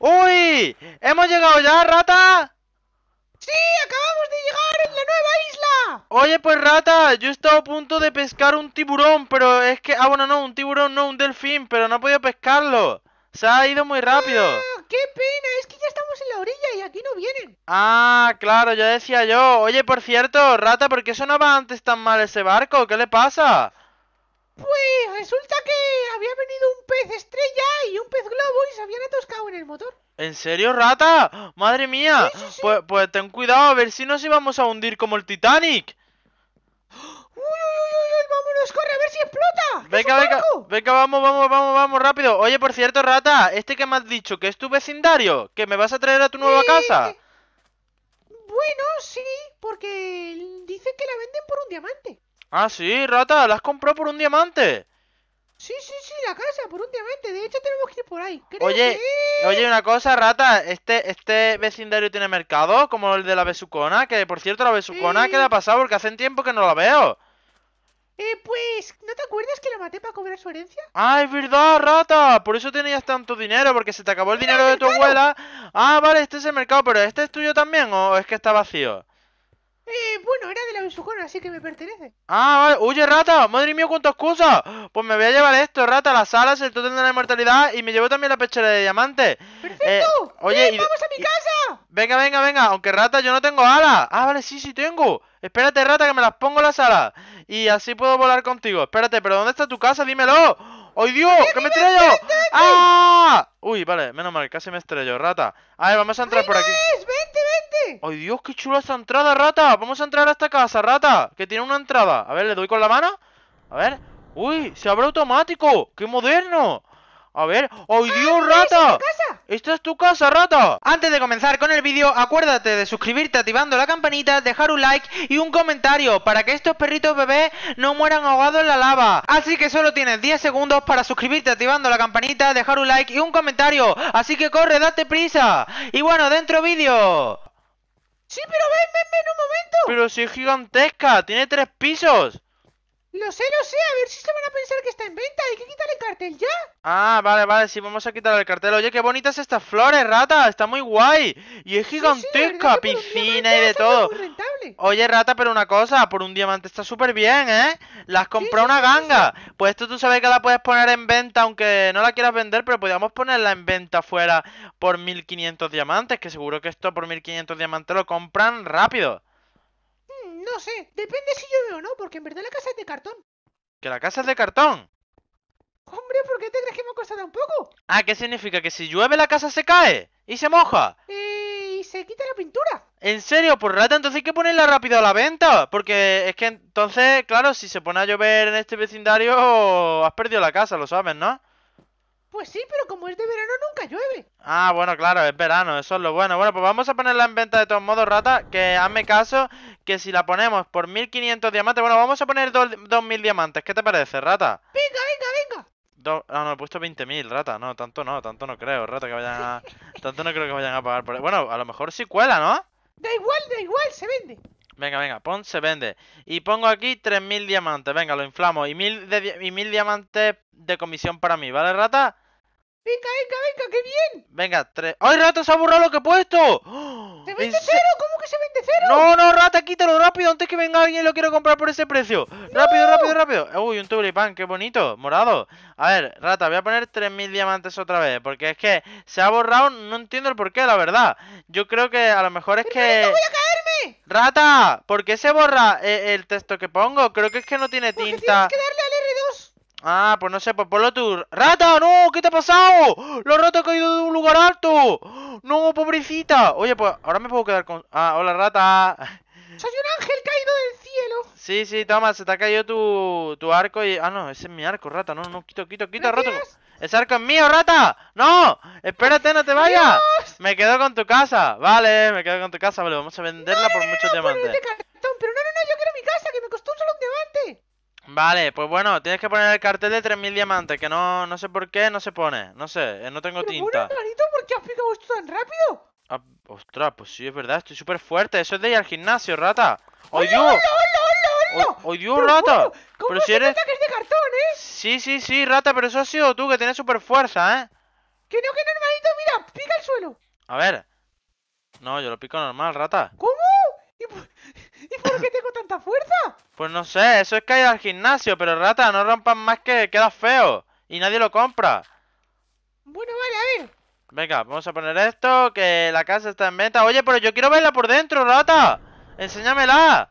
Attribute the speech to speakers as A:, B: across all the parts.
A: ¡Uy! ¿Hemos llegado ya, rata?
B: ¡Sí! ¡Acabamos de llegar en la
A: nueva isla! Oye, pues rata, yo he estado a punto de pescar un tiburón, pero es que... Ah, bueno, no, un tiburón no, un delfín, pero no he podido pescarlo. Se ha ido muy rápido. Ah,
B: ¡Qué pena! Es que ya estamos en la orilla y aquí no vienen.
A: Ah, claro, ya decía yo. Oye, por cierto, rata, ¿por qué sonaba antes tan mal ese barco? ¿Qué le pasa?
B: Pues resulta que había venido un pez estrella y un pez globo y se habían atoscado en
A: el motor. ¿En serio, rata? ¡Madre mía! Pues, pues ten cuidado, a ver si nos íbamos a hundir como el Titanic. ¡Uy, uy,
B: uy, uy! ¡Vámonos, corre, a ver si explota!
A: Venga, venga, venga, vamos, vamos, vamos, vamos, rápido. Oye, por cierto, rata, este que me has dicho que es tu vecindario, que me vas a traer a tu nueva eh, casa.
B: bueno, sí, porque dice que la venden por un diamante.
A: Ah, sí, rata, la has comprado por un diamante.
B: Sí, sí, sí, la casa, por un diamante. De hecho, tenemos que ir por ahí.
A: oye, oye, una cosa, rata. Este, este vecindario tiene mercado, como el de la besucona. Que por cierto, la besucona, queda ¿qué le ha pasado? Porque hace tiempo que no la veo.
B: Eh, pues, ¿no te acuerdas que la maté para cobrar su herencia?
A: Ah, es verdad, rata. Por eso tenías tanto dinero, porque se te acabó el dinero de tu abuela. Ah, vale, este es el mercado, pero ¿este es tuyo también o es que está vacío?
B: Eh, bueno, era de la besucona, así que me pertenece.
A: Ah, vale. Oye, rata, madre mía, cuántas cosas. Pues me voy a llevar esto, rata, las alas, el totem de la inmortalidad y me llevo también la pechera de diamante. ¡Perfecto! Eh, oye, ¡Vamos
B: a mi casa!
A: Venga, venga, venga, aunque rata, yo no tengo alas. Ah, vale, sí, sí tengo. Espérate, rata, que me las pongo las alas. Y así puedo volar contigo. Espérate, pero ¿dónde está tu casa? Dímelo. ¡Ay, Dios! ¡Que me estrello! ¡Ah! Uy, vale, menos mal, casi me estrello, rata. A ver, vamos a entrar por aquí. ¡Vente, vente! ¡Ay, Dios, qué chula esta entrada, rata! Vamos a entrar a esta casa, rata, que tiene una entrada. A ver, le doy con la mano. A ver. ¡Uy! ¡Se abre automático! ¡Qué moderno! A ver. ¡Ay, Dios, rata! ¡Esto es tu casa, roto! Antes de comenzar con el vídeo, acuérdate de suscribirte activando la campanita, dejar un like y un comentario para que estos perritos bebés no mueran ahogados en la lava. Así que solo tienes 10 segundos para suscribirte activando la campanita, dejar un like y un comentario. Así que corre, date prisa. Y bueno, dentro vídeo. Sí, pero ven, ven, ven un momento. Pero si es gigantesca, tiene tres pisos.
B: Lo sé, lo sé, a ver si se van a pensar que está en venta, hay que quitar el cartel ya.
A: Ah, vale, vale, sí, vamos a quitar el cartel. Oye, qué bonitas estas flores, rata, está muy guay. Y es gigantesca, piscina y de todo. Oye, rata, pero una cosa, por un diamante está súper bien, ¿eh? Las compró una ganga. Pues esto tú sabes que la puedes poner en venta, aunque no la quieras vender, pero podríamos ponerla en venta fuera por 1500 diamantes, que seguro que esto por 1500 diamantes lo compran rápido.
B: No sé. Depende si llueve o no, porque en verdad la casa es de cartón.
A: ¿Que la casa es de cartón?
B: Hombre, ¿por qué te crees que me ha costado un poco?
A: Ah, ¿qué significa? ¿Que si llueve la casa se cae? ¿Y se moja?
B: Eh, y se quita la pintura.
A: ¿En serio? Por rato entonces hay que ponerla rápido a la venta. Porque es que entonces, claro, si se pone a llover en este vecindario, has perdido la casa, lo sabes, ¿no?
B: Pues sí, pero como es de verano nunca llueve.
A: Ah, bueno, claro, es verano, eso es lo bueno. Bueno, pues vamos a ponerla en venta de todos modos, rata, que hazme caso, que si la ponemos por 1500 diamantes, bueno, vamos a poner 2000 diamantes, ¿qué te parece, rata?
B: Venga, venga, venga.
A: No, ah, no, he puesto 20.000, rata, no, tanto no, tanto no creo, rata, que vayan a... tanto no creo que vayan a pagar por... Bueno, a lo mejor sí cuela, ¿no?
B: Da igual, da igual, se vende.
A: Venga, venga, pon, se vende. Y pongo aquí 3.000 diamantes. Venga, lo inflamo Y 1.000 y mil diamantes de comisión para mí, ¿vale, rata?
B: Venga, venga, venga, qué bien.
A: Venga, tres. ¡Ay, rata, se ha borrado lo que he puesto!
B: ¡Se vende cero! ¿Cómo que se vende cero? No, no,
A: rata, quítalo rápido antes que venga alguien lo quiero comprar por ese precio. Rápido, rápido, rápido. Uy, un tulipán, qué bonito, morado. A ver, rata, voy a poner 3.000 diamantes otra vez. Porque es que se ha borrado, no entiendo el porqué, la verdad. Yo creo que a lo mejor es que. Rata, ¿por qué se borra eh, el, texto que pongo? Creo que es que no tiene tinta. Tienes que darle al R2. Ah, pues no sé, pues ponlo tú. ¡Rata! ¡No! ¿Qué te ha pasado? ¡La rata ha caído de un lugar alto! ¡No, pobrecita! Oye, pues ahora me puedo quedar con. Ah, hola, rata.
B: Soy un ángel caído del cielo.
A: Sí, sí, toma, se te ha caído tu, tu arco y. Ah, no, ese es mi arco, rata. No, no, quito, quito, quito, rata. ¡Ese arco es mío, rata! ¡No! ¡Espérate, no te vayas! Me quedo con tu casa. Vale, me quedo con tu casa. Vale, vamos a venderla por mucho muchos no, diamantes. Este
B: pero no, no, no, yo quiero mi casa, que me costó un solo un diamante.
A: Vale, pues bueno, tienes que poner el cartel de 3.000 diamantes, que no, no sé por qué no se pone. No sé, eh, no tengo tinta.
B: ¿Por qué has picado
A: esto tan rápido? Ah, ostras, pues sí, es verdad, estoy súper fuerte. Eso es de ir al gimnasio, rata. ¡Oye! ¡Hola, hola, hola! ¡Ay, un pero, rata! pero si eres... que es de cartón, eh? Sí, sí, sí, rata, pero eso has sido tú, que tienes super fuerza, ¿eh?
B: Que no, que normalito, mira, pica el suelo.
A: A ver. No, yo lo pico normal, rata.
B: ¿Cómo? ¿Y por, qué tengo tanta fuerza?
A: Pues no sé, eso es que hay al gimnasio, pero rata, no rompas más que queda feo. Y nadie lo compra.
B: Bueno, vale, a ver.
A: Venga, vamos a poner esto, que la casa está en venta. Oye, pero yo quiero verla por dentro, rata. Enséñamela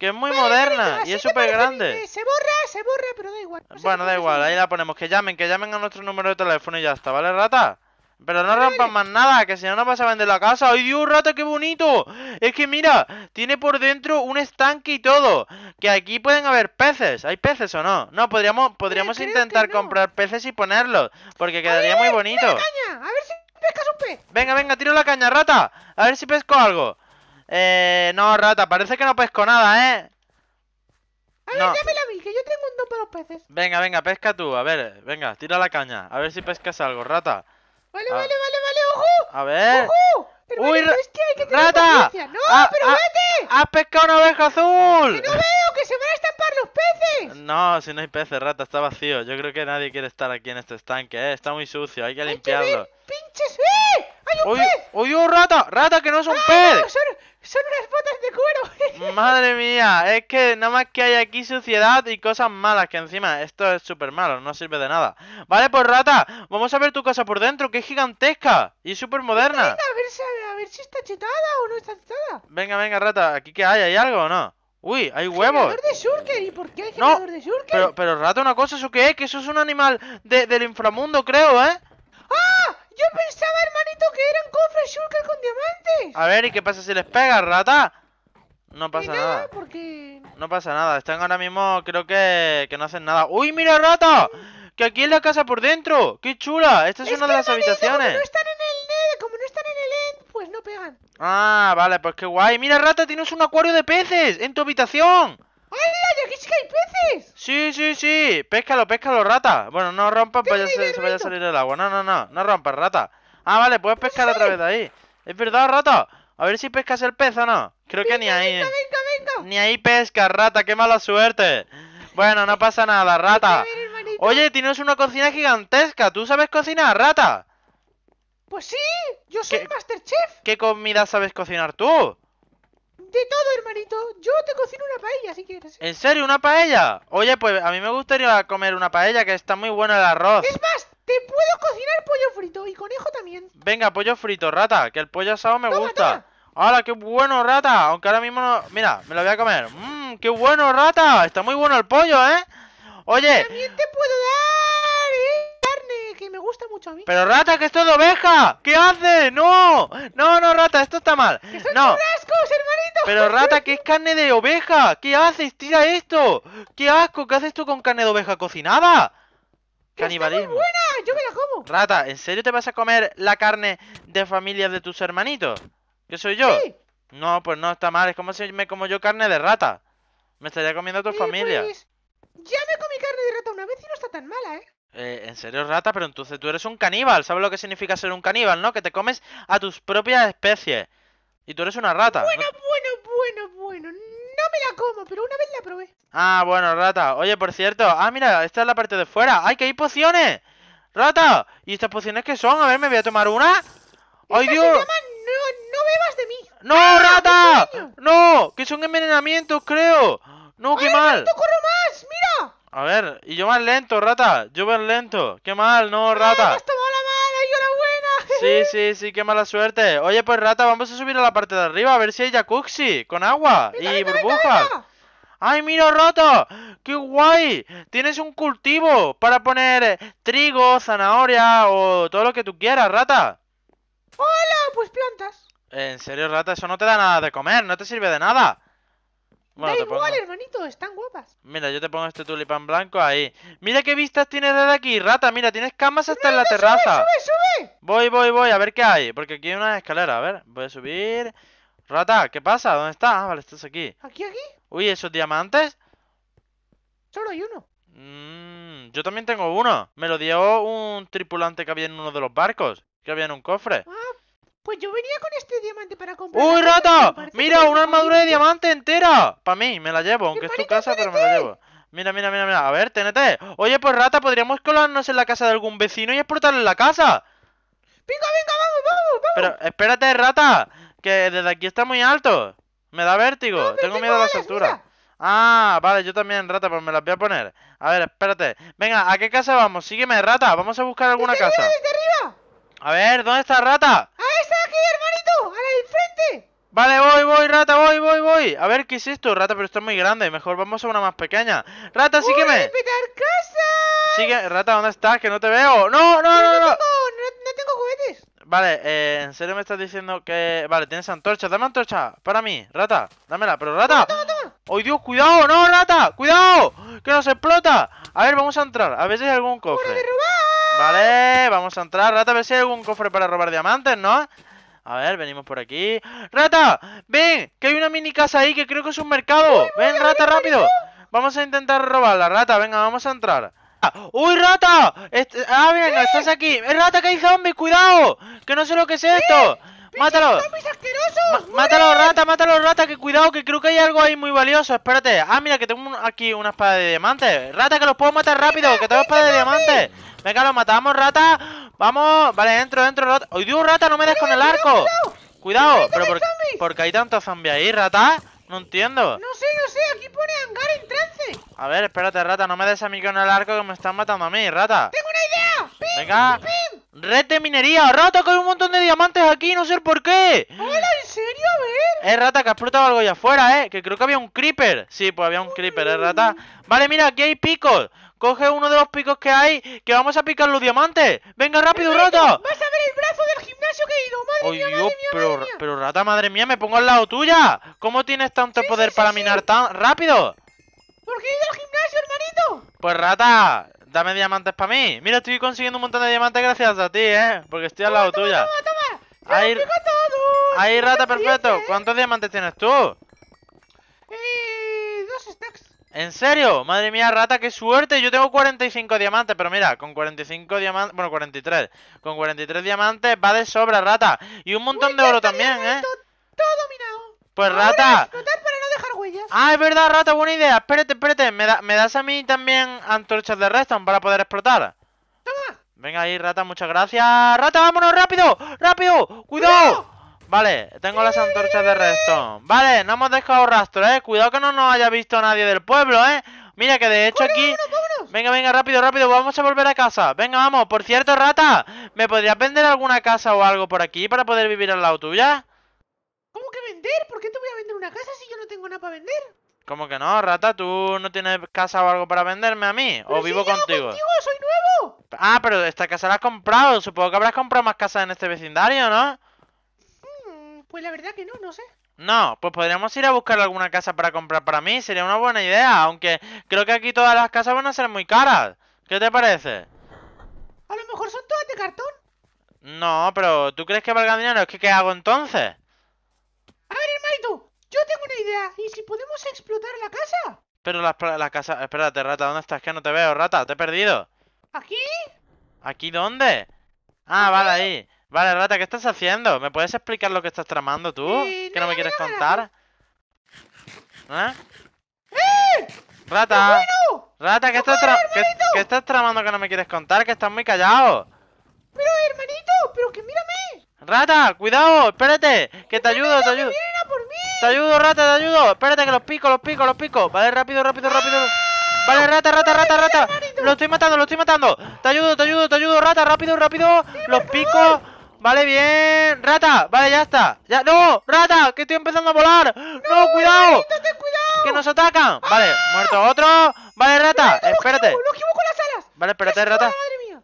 A: que es muy moderna y es súper grande.
B: Se borra, se borra, pero da igual.
A: bueno, da igual, ahí la ponemos. Que llamen, que llamen a nuestro número de teléfono y ya está, ¿vale, rata? Pero no rompan más nada, que si no, nos vas a vender la casa. ¡Ay, Dios, rata, qué bonito! Es que mira, tiene por dentro un estanque y todo. Que aquí pueden haber peces. ¿Hay peces o no? No, podríamos, podríamos intentar comprar peces y ponerlos. Porque quedaría muy bonito. Venga, venga, tiro la caña, rata. A ver si pesco algo. Eh, no, rata, parece que no pesco nada, ¿eh?
B: A ver, no. dámela la mí, que yo tengo un don para los peces.
A: Venga, venga, pesca tú, a ver, venga, tira la caña. A ver si pescas algo, rata.
B: Vale, ah. vale, vale, vale, ojo. A ver. Pero ¡Uy, vale, hay que rata! ¡No, ah, pero ah, vete! ¡Has pescado una oveja
A: azul! ¡Que no
B: veo! ¡Que se me a están peces!
A: No, si no hay peces, rata, está vacío. Yo creo que nadie quiere estar aquí en este estanque, eh. Está muy sucio, hay que limpiarlo.
B: ¡Pinches! ¡Eh! ¡Hay un pez! Oh, rata! ¡Rata, que no es un pez! No, son, unas botas de
A: cuero. Madre mía, es que nada más que hay aquí suciedad y cosas malas, que encima esto es súper malo, no sirve de nada. Vale, pues rata, vamos a ver tu casa por dentro, que es gigantesca y súper moderna. Venga,
B: a ver, si, a ver si está chetada o no está chetada.
A: Venga, venga, rata, ¿aquí que hay? ¿Hay algo o no? Uy, hay huevos.
B: de ¿Y por qué hay generador de
A: Pero, pero rata, una cosa, ¿eso qué es? Que eso es un animal del inframundo, creo, ¿eh? ¡Ah!
B: Yo pensaba, hermanito, que eran cofres shulker con diamantes. A
A: ver, ¿y qué pasa si les pega, rata? No pasa nada,
B: Porque...
A: No pasa nada. Están ahora mismo, creo que, no hacen nada. ¡Uy, mira, rata! Que aquí es la casa por dentro. ¡Qué chula! Esta es, una de las habitaciones. Ah, vale, pues qué guay. Mira, rata, tienes un acuario de peces en tu habitación. ¡Ay,
B: sí que hay peces! Sí,
A: sí, sí. Péscalo, péscalo, rata. Bueno, no rompas, para que se vaya a salir el agua. No, no, no. No rompas, rata. Ah, vale, puedes pescar otra vez ahí. Es verdad, rata. A ver si pescas el pez o no. Creo que ni ahí. Ni ahí pesca, rata. Qué mala suerte. Bueno, no pasa nada, rata. Oye, tienes una cocina gigantesca. ¿Tú sabes cocinar, rata?
B: Pues sí, yo soy Masterchef.
A: ¿Qué comida sabes cocinar tú? De
B: todo, hermanito. Yo te cocino una paella si quieres.
A: ¿En serio, una paella? Oye, pues a mí me gustaría comer una paella, que está muy bueno el arroz. Es
B: más, te puedo cocinar pollo frito y conejo
A: también. Venga, pollo frito, rata, que el pollo asado me gusta. ¡Hala, qué bueno, rata! Aunque ahora mismo no... Mira, me lo voy a comer. ¡Mmm, qué bueno, rata! Está muy bueno el pollo, ¿eh? Oye...
B: También te puedo dar pero rata, que esto
A: es de oveja. ¿Qué haces? No, no, no, rata, esto está mal. no.
B: Pero rata, que es
A: carne de oveja. ¿Qué haces? Tira esto. Qué asco, ¿qué haces tú con carne de oveja cocinada? Canibalismo.
B: buena, yo me la como.
A: Rata, ¿en serio te vas a comer la carne de familia de tus hermanitos? ¿Qué soy yo? No, pues no está mal. Es como si me como yo carne de rata. Me estaría comiendo a tu familia. Pues,
B: ya me comí carne de rata una vez y
A: no está tan mala, ¿eh? Eh, en serio, rata, pero entonces tú eres un caníbal. ¿Sabes lo que significa ser un caníbal, no? Que te comes a tus propias especies. Y tú eres una rata. Bueno,
B: bueno, bueno, bueno. No me la como, pero una vez la
A: probé. Ah, bueno, rata. Oye, por cierto. Ah, mira, esta es la parte de fuera. ¡Ay, que hay pociones! ¡Rata! ¿Y estas pociones qué son? A ver, me voy a tomar una. ¡Ay, Dios! no, no bebas de mí. ¡No, rata! ¡No! Que son envenenamientos, creo. No, qué mal. No
B: corro más! ¡Mira!
A: A ver, y yo más lento, rata. Yo más lento. Qué mal, no, rata. ¡Has tomado ¡Yo la buena! sí, sí, sí, qué mala suerte. Oye, pues, rata, vamos a subir a la parte de arriba a ver si hay jacuzzi con agua y burbujas. ¡Ay, mira, rata! ¡Qué guay! Tienes un cultivo para poner trigo, zanahoria o todo lo que tú quieras, rata.
B: ¡Hola! Pues plantas.
A: ¿En serio, rata? Eso no te da nada de comer, no te sirve de nada da igual,
B: hermanito, están guapas.
A: Mira, yo te pongo este tulipán blanco ahí. Mira qué vistas tienes desde aquí, rata. Mira, tienes camas hasta en la terraza. Sube, sube, sube. Voy, voy, voy, a ver qué hay. Porque aquí hay una escalera. A ver, voy a subir. Rata, ¿qué pasa? ¿Dónde estás? Ah, vale, estás aquí. ¿Aquí, aquí? Uy, ¿esos diamantes? Solo hay uno. Mm, yo también tengo uno. Me lo dio un tripulante que había en uno de los barcos. Que había en un cofre.
B: Ah, pues yo venía con este diamante para comprar. ¡Uy, rata! ¡Mira, una armadura de
A: diamante entera! Para mí, me la llevo, aunque es tu casa, pero me la llevo. Mira, mira, mira, mira. A ver, tenete. Oye, pues rata, podríamos colarnos en la casa de algún vecino y en la casa. Venga, venga, vamos, vamos, vamos. Pero espérate, rata, que desde aquí está muy alto. Me da vértigo, tengo miedo a las alturas. Ah, vale, yo también, rata, pues me las voy a poner. A ver, espérate. Venga, ¿a qué casa vamos? Sígueme, rata, vamos a buscar alguna casa. desde arriba. A ver, ¿dónde está Rata?
B: ¡Ahí está aquí, hermanito! ¡A la enfrente!
A: Vale, voy, voy, Rata, voy, voy, voy. A ver, ¿qué es esto? Rata, pero esto es muy grande. Mejor vamos a una más pequeña. Rata, sígueme. ¡Voy a
B: petar casa!
A: Sigue, Rata, ¿dónde estás? Que no te veo. ¡No, no, no, no! No, no, no
B: tengo juguetes.
A: Vale, eh, ¿en serio me estás diciendo que...? Vale, tienes antorcha. Dame antorcha para mí. Rata, dámela. Pero, Rata... ¡Toma, toma, oh, Dios! ¡Cuidado! ¡No, Rata! ¡Cuidado! ¡Que nos explota! A ver, vamos a entrar. A ver si hay algún cofre. Vale, vamos a entrar. Rata, a ver si hay algún cofre para robar diamantes, ¿no? A ver, venimos por aquí. ¡Rata! ¡Ven! Que hay una mini casa ahí que creo que es un mercado. ¡Ven, rata, rápido! Vamos a intentar robarla, rata. Venga, vamos a entrar. ¡Ah! ¡Uy, rata! ah, venga, estás aquí. ¡Eh, rata, que hay zombies! ¡Cuidado! ¡Que no sé lo que es esto! ¡Mátalo! ¡Mátalo, rata! ¡Mátalo, rata! ¡Que cuidado! ¡Que creo que hay algo ahí muy valioso! Espérate. Ah, mira, que tengo aquí una espada de diamante. ¡Rata, que los puedo matar rápido! ¡Que tengo espada de diamante! Venga, lo matamos, rata. Vamos. Vale, entro, entro, rata. ¡Ay, Dios, rata! ¡No me des con el arco! ¡Cuidado! ¿Pero por, por qué hay tantos zombies ahí, rata? No entiendo. No
B: sé, no sé, aquí pone hangar en trance.
A: A ver, espérate, rata, no me des a mí con el arco que me están matando a mí, rata. ¡Tengo una idea! Venga. Red de minería, rata, que hay un montón de diamantes aquí, no sé por qué.
B: ¡Hola, en serio! A ver. Eh, rata,
A: que ha explotado algo allá afuera, eh. Que creo que había un creeper. Sí, pues había un creeper, eh, rata. Vale, mira, aquí hay picos. Coge uno de los picos que hay, que vamos a picar los diamantes. Venga, rápido, rata. Vas a
B: ver el brazo del gimnasio que he ido,
A: madre mía, pero, pero rata, madre mía, me pongo al lado tuya. ¿Cómo tienes tanto poder para minar tan rápido? qué he ido al gimnasio, hermanito. Pues rata, dame diamantes para mí. Mira, estoy consiguiendo un montón de diamantes gracias a ti, ¿eh? Porque estoy al lado toma, tuya. Toma, toma. Ahí, ahí rata, perfecto. ¿Cuántos diamantes tienes tú? Eh, dos stacks. ¿En serio? Madre mía, rata, qué suerte. Yo tengo 45 diamantes, pero mira, con 45 diamantes... Bueno, 43. Con 43 diamantes va de sobra, rata. Y un montón de oro también, ¿eh? Todo dominado. Pues, rata... Ah, es verdad, rata, buena idea. Espérate, espérate. ¿Me, da, ¿Me, das a mí también antorchas de redstone para poder explotar? Venga ahí, rata, muchas gracias. ¡Rata, vámonos, rápido! ¡Rápido! ¡Cuidado! Vale, tengo las antorchas de redstone. Vale, no hemos dejado rastro, eh. Cuidado que no nos haya visto nadie del pueblo, eh. Mira que de hecho aquí... Venga, venga, rápido, rápido, vamos a volver a casa. Venga, vamos. Por cierto, rata, ¿me podrías vender alguna casa o algo por aquí para poder vivir al lado tuya?
B: ¿Por qué te voy a vender una casa si yo no tengo nada para vender?
A: ¿Cómo que no, rata? ¿Tú no tienes casa o algo para venderme a mí? ¿O vivo contigo? contigo?
B: ¡Soy nuevo!
A: Ah, pero esta casa la has comprado. Supongo que habrás comprado más casas en este vecindario, ¿no?
B: Mm, pues la verdad que no, no sé.
A: No, pues podríamos ir a buscar alguna casa para comprar para mí. Sería una buena idea. Aunque creo que aquí todas las casas van a ser muy caras. ¿Qué te parece?
B: A lo mejor son todas de cartón.
A: No, pero ¿tú crees que valga dinero? ¿Es que qué hago entonces?
B: A ver, hermanito, yo tengo una idea. ¿Y si podemos explotar la casa?
A: Pero la, casa... Espérate, rata, ¿dónde estás? Que no te veo, rata, te he perdido. ¿Aquí? ¿Aquí dónde? Ah, vale, ahí. Vale, rata, ¿qué estás haciendo? ¿Me puedes explicar lo que estás tramando tú? Eh, ¿Que no, me quieres contar? ¿Eh? ¡Eh! ¡Rata! ¡Rata, ¿qué estás, ¿qué, estás tramando que no me quieres contar? ¡Que estás muy callado! Pero, hermanito, pero que mírame Rata, cuidado, espérate, que te ayudo, te ayudo. Te ayudo, rata, te ayudo. Espérate que los pico, los pico, los pico. Vale, rápido, rápido, rápido. Vale, rata, rata, rata, rata. Lo estoy matando, lo estoy matando. Te ayudo, te ayudo, te ayudo, rata, rápido, rápido. Los pico. Vale, bien. Rata, vale, ya está. Ya, no, rata, que estoy empezando a volar. No, cuidado. Que nos atacan. Vale, muerto otro. Vale, rata, espérate. Vale, espérate, rata.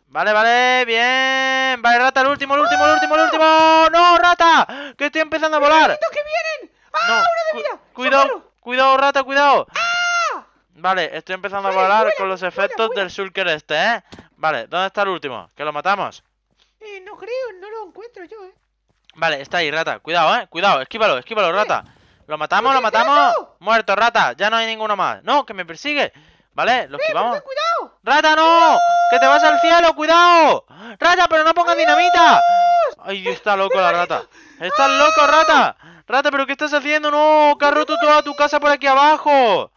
A: Vale, vale, bien. Vale, rata, el último, el último, el último, el último. ¡No, rata! ¡Que estoy empezando a volar!
B: ¡Ah, de cuidado,
A: cuidado, rata, cuidado. ¡Ah! Vale, estoy empezando a volar con los efectos del Shulker este, ¿eh? Vale, ¿dónde está el último? ¿Que lo matamos?
B: Eh, no creo, no lo encuentro yo,
A: ¿eh? Vale, está ahí, rata. Cuidado, ¿eh? Cuidado, esquívalo, esquívalo, eh. rata. ¿Lo matamos, lo matamos? Muerto, rata. Ya no hay ninguno más. No, que me persigue. ¿Vale? Los esquivamos. Pues, ¡Cuidado! ¡Rata, no! ¡Que te vas al cielo! ¡Cuidado! ¡Rata, pero no pongas dinamita! ¡Ay, está loco la rata! ¡Estás loco, rata! ¡Rata, pero qué estás haciendo! ¡No! ¡Que has roto toda tu casa por aquí abajo!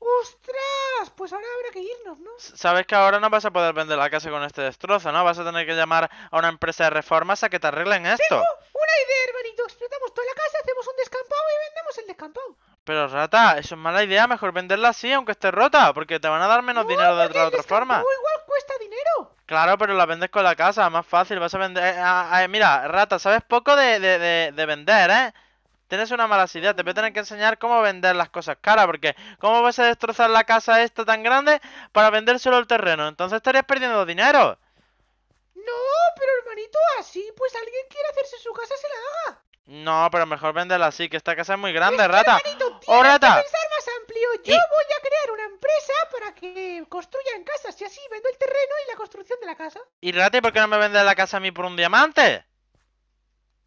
B: ¡Ostras! Pues ahora habrá que irnos, ¿no?
A: Sabes que ahora no vas a poder vender la casa con este destrozo, ¿no? Vas a tener que llamar a una empresa de reformas a que te arreglen esto. ¡Tengo
B: una idea, hermanito! Explotamos toda la casa, hacemos un descampado y vendemos el descampado.
A: Pero rata, eso es mala idea, mejor venderla así, aunque esté rota, porque te van a dar menos dinero de otra, otra forma. igual cuesta dinero. Claro, pero la vendes con la casa, más fácil, vas a vender... Eh, mira, rata, sabes poco de, vender, ¿eh? Tienes una mala idea, te voy a tener que enseñar cómo vender las cosas caras, porque ¿cómo vas a destrozar la casa esta tan grande para vender solo el terreno? Entonces estarías perdiendo dinero.
B: No, pero hermanito, así pues alguien quiere hacerse su casa se la haga.
A: No, pero mejor venderla así, que esta casa es muy grande, rata pensar
B: más amplio. Yo voy a crear una empresa para que construyan casas y así vendo el terreno y la construcción de la casa.
A: ¿Y Rati, por qué no me vendes la casa a mí por un diamante?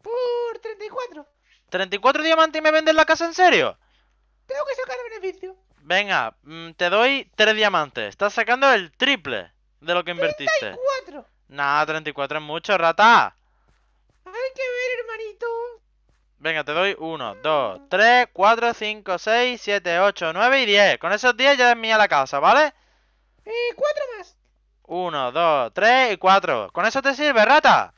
A: Por 34. ¿34 diamantes y me vendes la casa en serio?
B: Tengo que sacar el beneficio.
A: Venga, mm, te doy 3 diamantes. Estás sacando el triple de lo que invertiste. ¡34! Nah, 34 es mucho, rata. Hay que ver, hermanito. Venga, te doy 1, 2, 3, 4, 5, 6, 7, 8, 9 y 10. Con esos 10 ya es mía la casa, ¿vale?
B: Y 4 más.
A: 1, 2, 3 y 4. ¿Con eso te sirve, rata?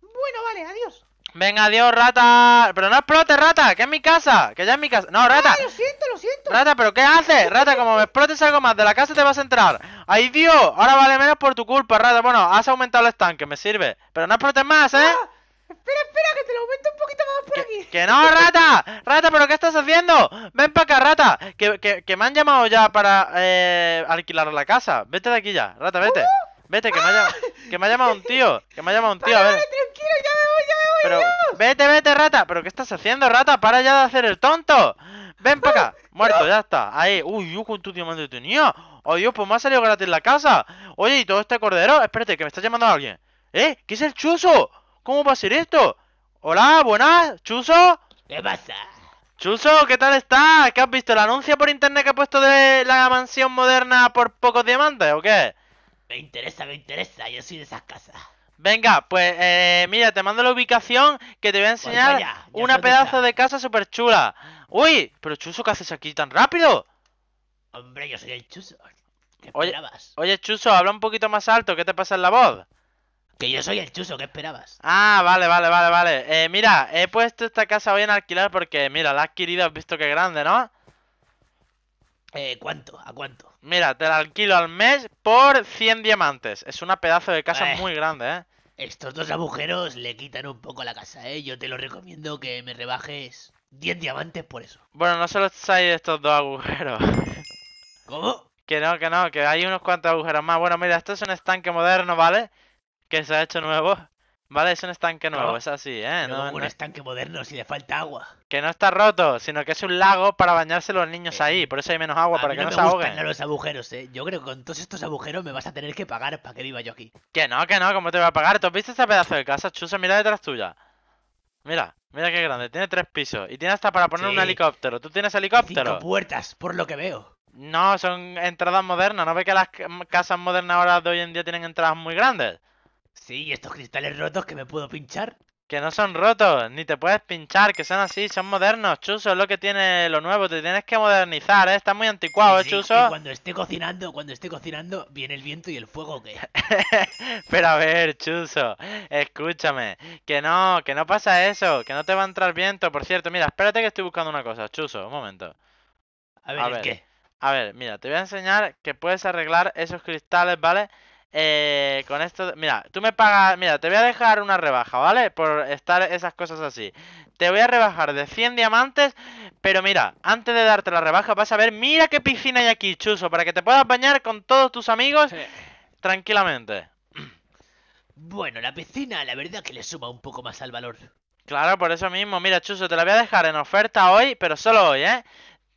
B: Bueno, vale, adiós.
A: Venga, adiós, rata. Pero no explotes, rata, que es mi casa. Que ya es mi casa. No, rata. Ah, lo
B: siento, lo siento.
A: Rata, pero ¿qué haces? Rata, como me explotes algo más de la casa te vas a entrar. ¡Ay, Dios! Ahora vale menos por tu culpa, rata. Bueno, has aumentado el estanque, me sirve. Pero no explotes más, ¿eh?
B: Espera, espera, que te lo aumento un poquito más por aquí.
A: ¡Que no, rata! ¡Rata, pero qué estás haciendo! ¡Ven para acá, rata! Que, que, que, me han llamado ya para eh, alquilar la casa. Vete de aquí ya, rata, vete. Uh, vete, ah. que, me ha, llamado un tío. Que me ha llamado un tío, a ver.
B: tranquilo, ya me voy, ya me voy.
A: Pero, vete, vete, rata. ¿Pero qué estás haciendo, rata? ¡Para ya de hacer el tonto! ¡Ven para acá! Muerto, ya está. Ahí. Uy, yo con tu diamante tenía. Oh, Dios, pues me ha salido gratis la casa. Oye, ¿y todo este cordero? Espérate, que me está llamando alguien. ¿Eh? ¿Qué es el chuso? ¿Cómo va a ser esto? Hola, buenas, Chuso. ¿Qué pasa? Chuso, ¿qué tal estás? ¿Qué has visto? ¿La anuncia por internet que ha puesto de la mansión moderna por pocos diamantes o qué?
B: Me interesa, me interesa, yo soy de esas casas.
A: Venga, pues eh, mira, te mando la ubicación que te voy a pues enseñar una pedazo de casa súper chula. Uy, pero Chuso, ¿qué haces aquí tan rápido?
B: Hombre, yo soy el
A: Chuso. ¿Qué oye, oye, Chuso, habla un poquito más alto, ¿qué te pasa en la voz?
B: Que yo soy el chuso, ¿qué esperabas?
A: Ah, vale, vale, vale, vale. Eh, mira, he puesto esta casa hoy en alquilar porque, mira, la has adquirido, has visto que grande, ¿no?
B: Eh, ¿cuánto? ¿A cuánto?
A: Mira, te la alquilo al mes por 100 diamantes. Es una pedazo de casa eh. muy grande, ¿eh? Estos dos agujeros
B: le quitan un poco la casa, ¿eh? Yo te lo recomiendo que me rebajes 10 diamantes por eso.
A: Bueno, no solo hay estos dos agujeros. ¿Cómo? Que no, que no, que hay unos cuantos agujeros más. Bueno, mira, esto es un estanque moderno, ¿vale? vale que se ha hecho nuevo. Vale, es un estanque nuevo, es así, ¿eh? No, un
B: estanque moderno si le falta agua. Que
A: no está roto, sino que es un lago para bañarse los niños eh, ahí, por eso hay menos agua, para que no, no se ahoguen. los
B: agujeros, ¿eh? Yo creo que con todos estos agujeros me vas a tener que pagar para que viva yo aquí.
A: Que no, que no, ¿cómo te voy a pagar? ¿Tú has visto ese pedazo de casa, Chusa, Mira detrás tuya. Mira, mira qué grande, tiene tres pisos y tiene hasta para poner un helicóptero. ¿Tú tienes helicóptero? Cinco puertas, por lo que veo. No, son entradas modernas, ¿no ve que las casas modernas ahora de hoy en día tienen entradas muy grandes? Sí, ¿y estos cristales rotos que me puedo pinchar. Que no son rotos, ni te puedes pinchar, que son así, son modernos, Chuso, es lo que tiene lo nuevo, te tienes que modernizar, ¿eh? está muy anticuado, Chuso. cuando esté cocinando,
B: cuando esté cocinando, viene el viento y el fuego que. Pero a ver, Chuso,
A: escúchame, que no, que no pasa eso, que no te va a entrar viento, por cierto, mira, espérate que estoy buscando una cosa, Chuso, un momento. A ver, a ver ¿qué? A ver, mira, te voy a enseñar que puedes arreglar esos cristales, ¿vale? Eh, con esto, mira, tú me pagas, mira, te voy a dejar una rebaja, ¿vale? Por estar esas cosas así. Te voy a rebajar de 100 diamantes, pero mira, antes de darte la rebaja vas a ver, mira qué piscina hay aquí, chuso, para que te
B: puedas bañar con todos tus amigos
A: tranquilamente.
B: Bueno, la piscina, la verdad que le suma un poco más al valor.
A: Claro, por eso mismo, mira, chuso, te la voy a dejar en oferta hoy, pero solo hoy, ¿eh?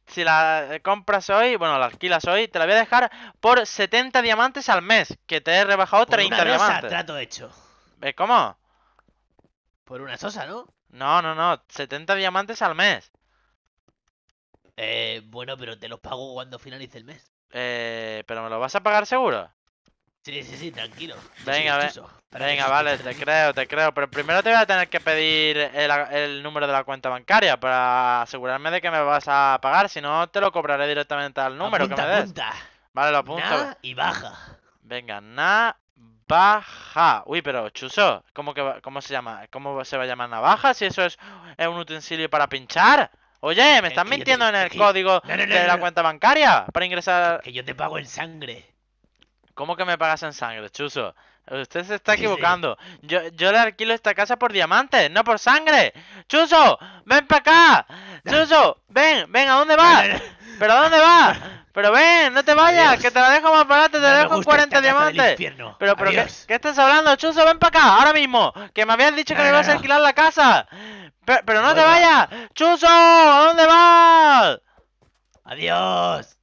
A: si la eh, compras hoy, bueno, la alquilas hoy, te la voy a dejar por 70 diamantes al mes, que te he rebajado por 30 una trato hecho. ¿Eh, ¿Cómo?
B: Por una sosa, ¿no?
A: No, no, no, 70 diamantes al mes.
B: Eh, bueno, pero te los pago cuando finalice el mes.
A: Eh, pero me lo vas a pagar seguro.
B: Sí, sí, sí, tranquilo. Venga,
A: venga, vale, te creo, te creo. Pero primero te voy a tener que pedir el, número de la cuenta bancaria para asegurarme de que me vas a pagar. Si no, te lo cobraré directamente al número que me des. Vale, lo apunto. y baja. Venga, navaja Uy, pero chuso, ¿cómo, que, ¿cómo se llama? ¿Cómo se va a llamar navaja si eso es, un utensilio para pinchar? Oye, ¿me estás mintiendo en el código de la cuenta bancaria para ingresar? Que yo te pago en sangre. ¿Cómo que me pagas en sangre, Chuso? Usted se está equivocando. Yo, yo le alquilo esta casa por diamantes, no por sangre. Chuso, ven para acá. Chuso, ven, ven, ¿a dónde vas? ¿Pero a dónde vas? Pero ven, no te vayas, que te la dejo más para te dejo 40 diamantes. Pero, ¿qué, estás hablando, Chuso? Ven para acá, ahora mismo. Que me habías dicho que me vas ibas a alquilar la casa. Pero, no te vayas. Chuso,
B: ¿a dónde vas? Adiós.